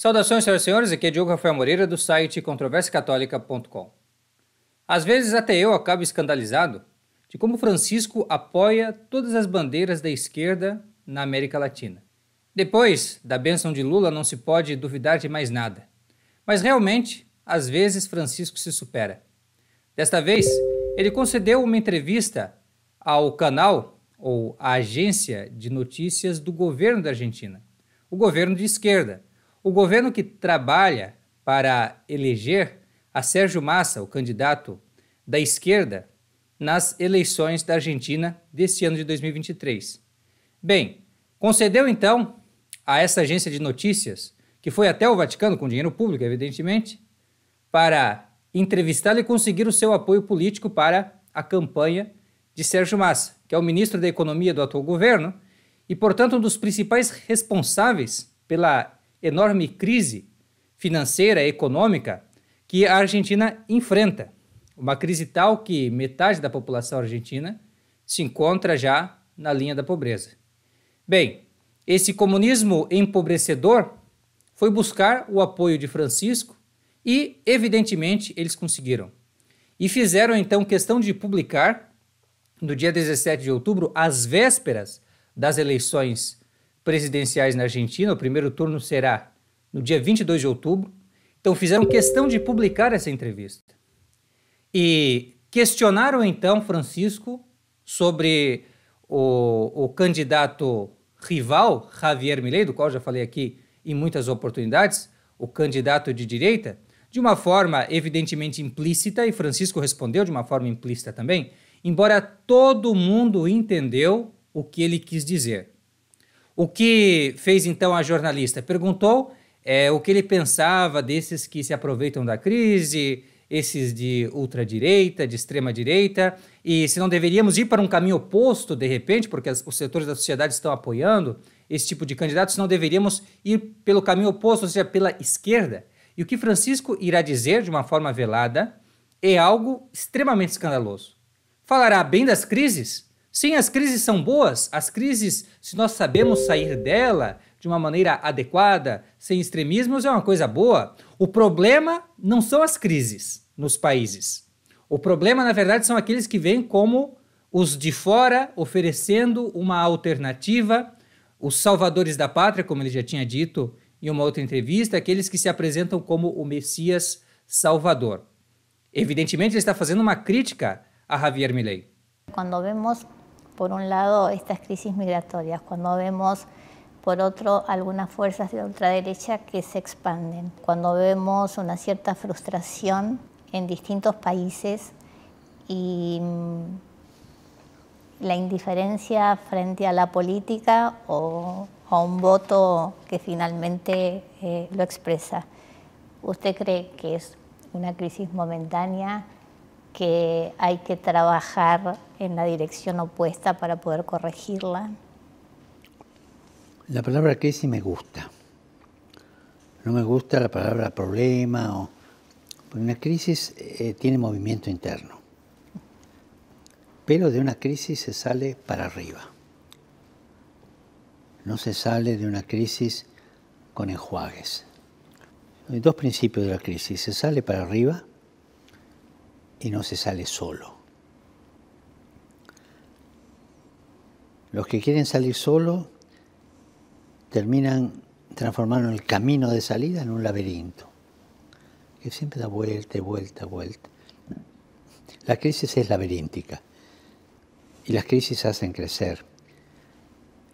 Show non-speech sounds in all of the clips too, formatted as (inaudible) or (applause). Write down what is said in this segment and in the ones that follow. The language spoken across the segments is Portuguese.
Saudações, senhoras e senhores, aqui é Diogo Rafael Moreira do site controversiacatólica.com. Às vezes até eu acabo escandalizado de como Francisco apoia todas as bandeiras da esquerda na América Latina. Depois da bênção de Lula não se pode duvidar de mais nada. Mas realmente, às vezes Francisco se supera. Desta vez, ele concedeu uma entrevista ao canal ou à agência de notícias do governo da Argentina, o governo de esquerda, o governo que trabalha para eleger a Sérgio Massa, o candidato da esquerda, nas eleições da Argentina deste ano de 2023. Bem, concedeu então a essa agência de notícias, que foi até o Vaticano com dinheiro público, evidentemente, para entrevistá-lo e conseguir o seu apoio político para a campanha de Sérgio Massa, que é o ministro da Economia do atual governo e, portanto, um dos principais responsáveis pela enorme crise financeira e econômica que a Argentina enfrenta. Uma crise tal que metade da população argentina se encontra já na linha da pobreza. Bem, esse comunismo empobrecedor foi buscar o apoio de Francisco e, evidentemente, eles conseguiram. E fizeram então questão de publicar, no dia 17 de outubro, às vésperas das eleições presidenciais na Argentina. O primeiro turno será no dia 22 de outubro. Então fizeram questão de publicar essa entrevista. E questionaram então Francisco sobre o, o candidato rival, Javier Milei, do qual já falei aqui em muitas oportunidades, o candidato de direita, de uma forma evidentemente implícita, e Francisco respondeu de uma forma implícita também, embora todo mundo entendeu o que ele quis dizer. O que fez então a jornalista? Perguntou é, o que ele pensava desses que se aproveitam da crise, esses de ultradireita, de extrema-direita, e se não deveríamos ir para um caminho oposto, de repente, porque os setores da sociedade estão apoiando esse tipo de candidato, se não deveríamos ir pelo caminho oposto, ou seja, pela esquerda. E o que Francisco irá dizer de uma forma velada é algo extremamente escandaloso. Falará bem das crises, Sim, as crises são boas. As crises, se nós sabemos sair dela de uma maneira adequada, sem extremismos, é uma coisa boa. O problema não são as crises nos países. O problema, na verdade, são aqueles que vêm como os de fora oferecendo uma alternativa, os salvadores da pátria, como ele já tinha dito em uma outra entrevista, aqueles que se apresentam como o Messias Salvador. Evidentemente, ele está fazendo uma crítica a Javier Milei. Quando vemos por un lado, estas crisis migratorias, cuando vemos, por otro, algunas fuerzas de ultraderecha que se expanden, cuando vemos una cierta frustración en distintos países y mm, la indiferencia frente a la política o a un voto que finalmente eh, lo expresa. ¿Usted cree que es una crisis momentánea? que hay que trabajar en la dirección opuesta para poder corregirla? La palabra crisis me gusta. No me gusta la palabra problema o... una crisis eh, tiene movimiento interno. Pero de una crisis se sale para arriba. No se sale de una crisis con enjuagues. Hay dos principios de la crisis. Se sale para arriba y no se sale solo. Los que quieren salir solo terminan transformando el camino de salida en un laberinto, que siempre da vuelta, vuelta, vuelta. La crisis es laberíntica y las crisis hacen crecer.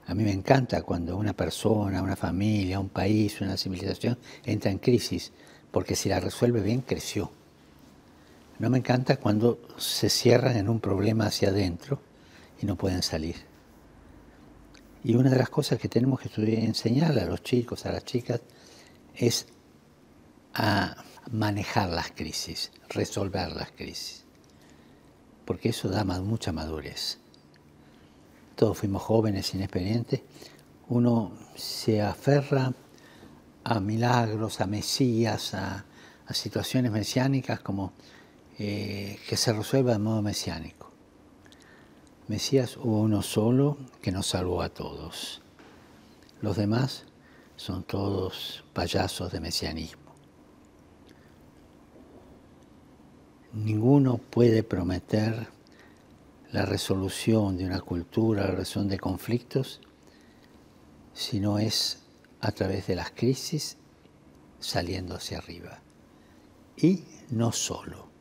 A mí me encanta cuando una persona, una familia, un país, una civilización entra en crisis, porque si la resuelve bien, creció. No me encanta cuando se cierran en un problema hacia adentro y no pueden salir. Y una de las cosas que tenemos que enseñarle a los chicos, a las chicas, es a manejar las crisis, resolver las crisis. Porque eso da mucha madurez. Todos fuimos jóvenes, inexperientes. Uno se aferra a milagros, a mesías, a situaciones mesiánicas como eh, que se resuelva de modo mesiánico. Mesías hubo uno solo que nos salvó a todos. Los demás son todos payasos de mesianismo. Ninguno puede prometer la resolución de una cultura, la resolución de conflictos, si no es a través de las crisis saliendo hacia arriba. Y no solo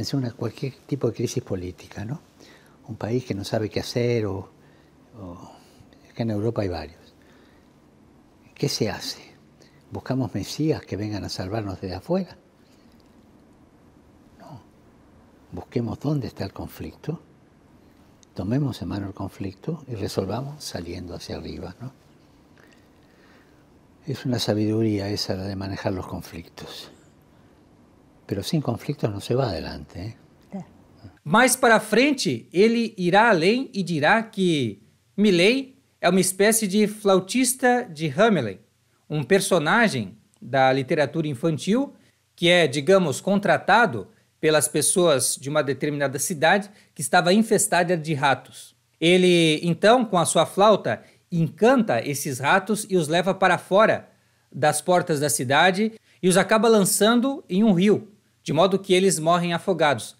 en cualquier tipo de crisis política, ¿no? Un país que no sabe qué hacer o, que en Europa hay varios. ¿Qué se hace? ¿Buscamos mesías que vengan a salvarnos desde afuera? No. Busquemos dónde está el conflicto, tomemos en mano el conflicto y resolvamos saliendo hacia arriba, Es una sabiduría esa la de manejar los conflictos. Pero sem conflito não se vai adelante. ¿eh? É. Mais para frente, ele irá além e dirá que Milley é uma espécie de flautista de Hamelin, um personagem da literatura infantil que é, digamos, contratado pelas pessoas de uma determinada cidade que estava infestada de ratos. Ele, então, com a sua flauta, encanta esses ratos e os leva para fora das portas da cidade e os acaba lançando em um rio de modo que eles morrem afogados,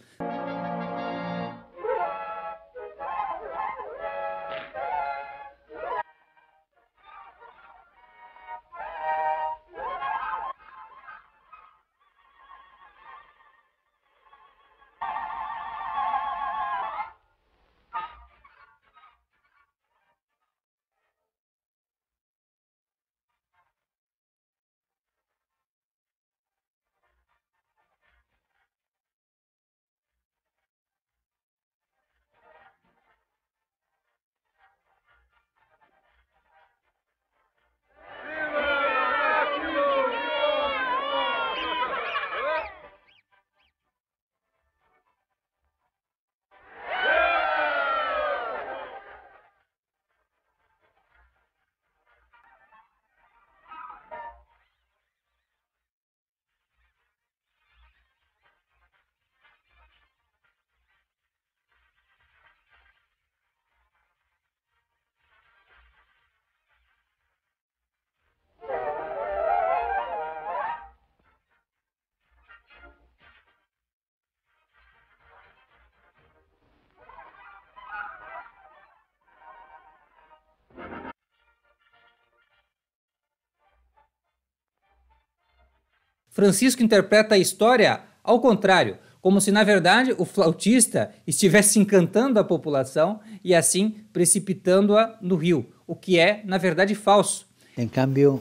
Francisco interpreta a história ao contrário, como se na verdade o flautista estivesse encantando a população e assim precipitando-a no rio, o que é na verdade falso. Em cambio,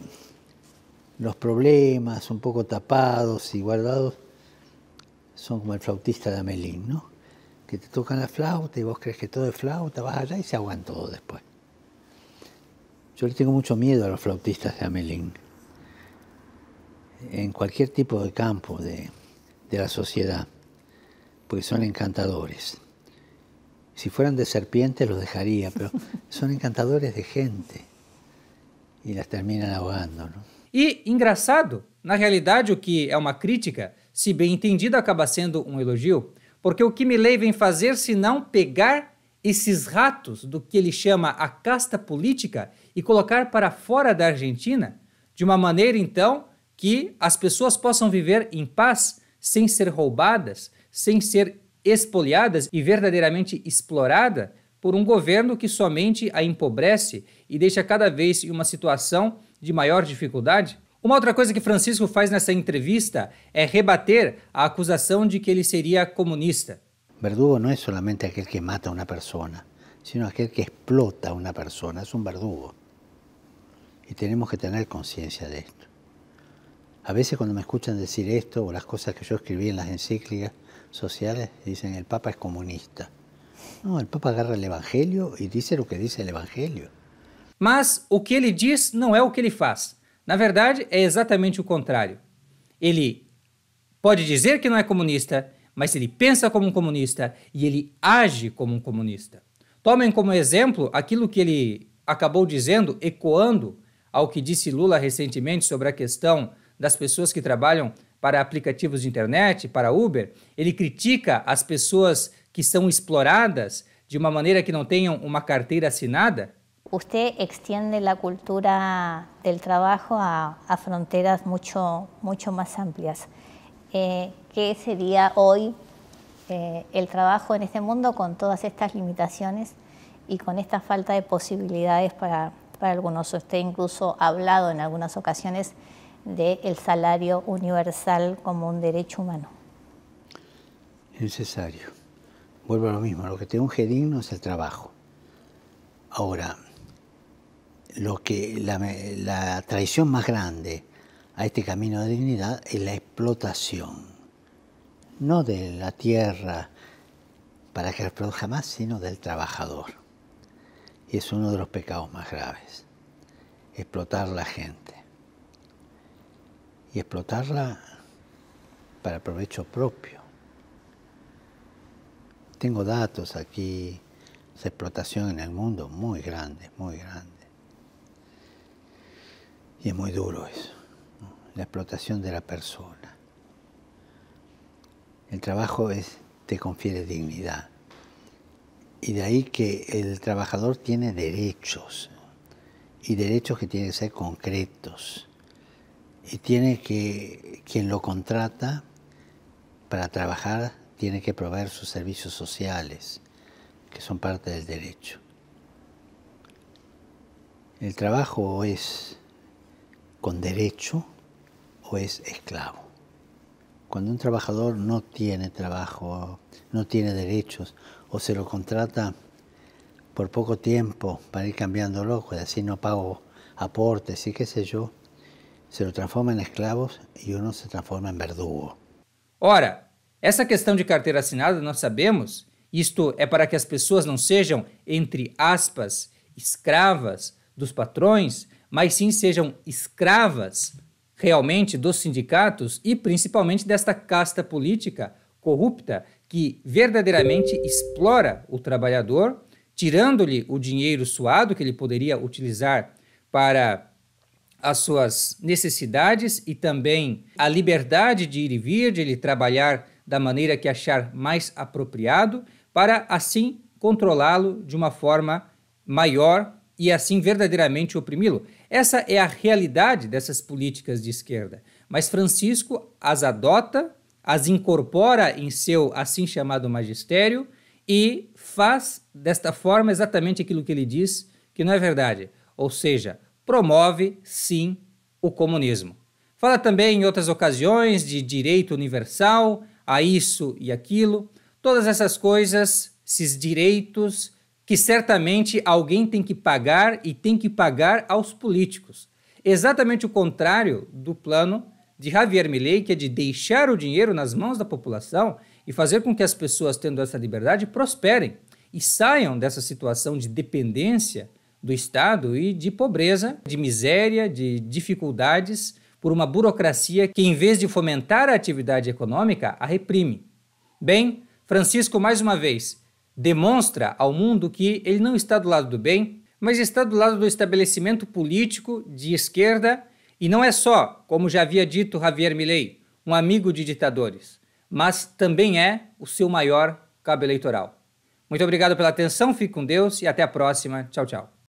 os problemas um pouco tapados e guardados são como o flautista da Melin, não? que te tocan a flauta e vos crees que todo es flauta, vas allá e se aguanta todo después. Yo tenho tengo mucho miedo a los flautistas de Amelín en cualquier tipo de campo de, de la sociedad, porque son encantadores. Si fueran de serpientes los dejaría, pero (laughs) son encantadores de gente e las terminam ahogando. E, engraçado, na realidade o que é uma crítica, se bem entendido, acaba sendo um elogio, porque o que Milley vem fazer se não pegar esses ratos do que ele chama a casta política e colocar para fora da Argentina, de uma maneira, então, que as pessoas possam viver em paz, sem ser roubadas, sem ser expoliadas e verdadeiramente explorada por um governo que somente a empobrece e deixa cada vez em uma situação de maior dificuldade? Uma outra coisa que Francisco faz nessa entrevista é rebater a acusação de que ele seria comunista. Verdugo não é somente aquele que mata uma pessoa, sino aquele que explota uma pessoa, é um verdugo. E temos que ter consciência disto. A veces cuando me escuchan decir esto o las cosas que yo escribí en las encíclicas sociales, dicen el Papa es comunista. No, el Papa agarra el Evangelio y dice lo que dice el Evangelio. Mas o que ele diz não é o que ele faz. Na verdade, é exatamente o contrário. Ele pode dizer que não é comunista, mas ele pensa como um comunista e ele age como um comunista. Tomem como exemplo aquilo que ele acabou dizendo, ecoando ao que disse Lula recentemente sobre a questão das pessoas que trabalham para aplicativos de internet, para Uber, ele critica as pessoas que são exploradas de uma maneira que não tenham uma carteira assinada? Você extiende a cultura do trabalho a, a fronteiras muito, muito mais amplias. Eh, que seria hoje eh, el trabajo este mundo com todas estas limitações e com esta falta de possibilidades para, para Você tem incluso ha hablado algumas ocasiões del salario universal como un derecho humano. Necesario. Vuelvo a lo mismo, lo que te unge digno es el trabajo. Ahora, lo que la, traición más grande a este camino de dignidad es la explotación, no de la tierra para que reproduzca más, sino del trabajador. Y es uno de los pecados más graves, explotar la gente y explotarla para provecho propio. Tengo datos aquí de explotación en el mundo muy grande, muy grande. Y es muy duro eso, la explotación de la persona. El trabajo es, te confiere dignidad. Y de ahí que el trabajador tiene derechos, y derechos que tienen que ser concretos y tiene que, quien lo contrata para trabajar, tiene que proveer sus servicios sociales, que son parte del derecho. El trabajo es con derecho o es esclavo. Cuando un trabajador no tiene trabajo, no tiene derechos, o se lo contrata por poco tiempo para ir cambiándolo, pues así no pago aportes y qué sé yo, se lo transforma em esclavos e uno se transforma em verdugo. Ora, essa questão de carteira assinada nós sabemos, isto é para que as pessoas não sejam, entre aspas, escravas dos patrões, mas sim sejam escravas realmente dos sindicatos e principalmente desta casta política corrupta que verdadeiramente explora o trabalhador, tirando-lhe o dinheiro suado que ele poderia utilizar para as suas necessidades e também a liberdade de ir e vir, de ele trabalhar da maneira que achar mais apropriado, para assim controlá-lo de uma forma maior e assim verdadeiramente oprimi-lo. Essa é a realidade dessas políticas de esquerda. Mas Francisco as adota, as incorpora em seu assim chamado magistério e faz desta forma exatamente aquilo que ele diz que não é verdade. Ou seja, promove, sim, o comunismo. Fala também em outras ocasiões de direito universal, a isso e aquilo, todas essas coisas, esses direitos que certamente alguém tem que pagar e tem que pagar aos políticos. Exatamente o contrário do plano de Javier Milei, que é de deixar o dinheiro nas mãos da população e fazer com que as pessoas tendo essa liberdade prosperem e saiam dessa situação de dependência do Estado e de pobreza, de miséria, de dificuldades por uma burocracia que, em vez de fomentar a atividade econômica, a reprime. Bem, Francisco, mais uma vez, demonstra ao mundo que ele não está do lado do bem, mas está do lado do estabelecimento político de esquerda e não é só, como já havia dito Javier Milei, um amigo de ditadores, mas também é o seu maior cabo eleitoral. Muito obrigado pela atenção, fique com Deus e até a próxima. Tchau, tchau.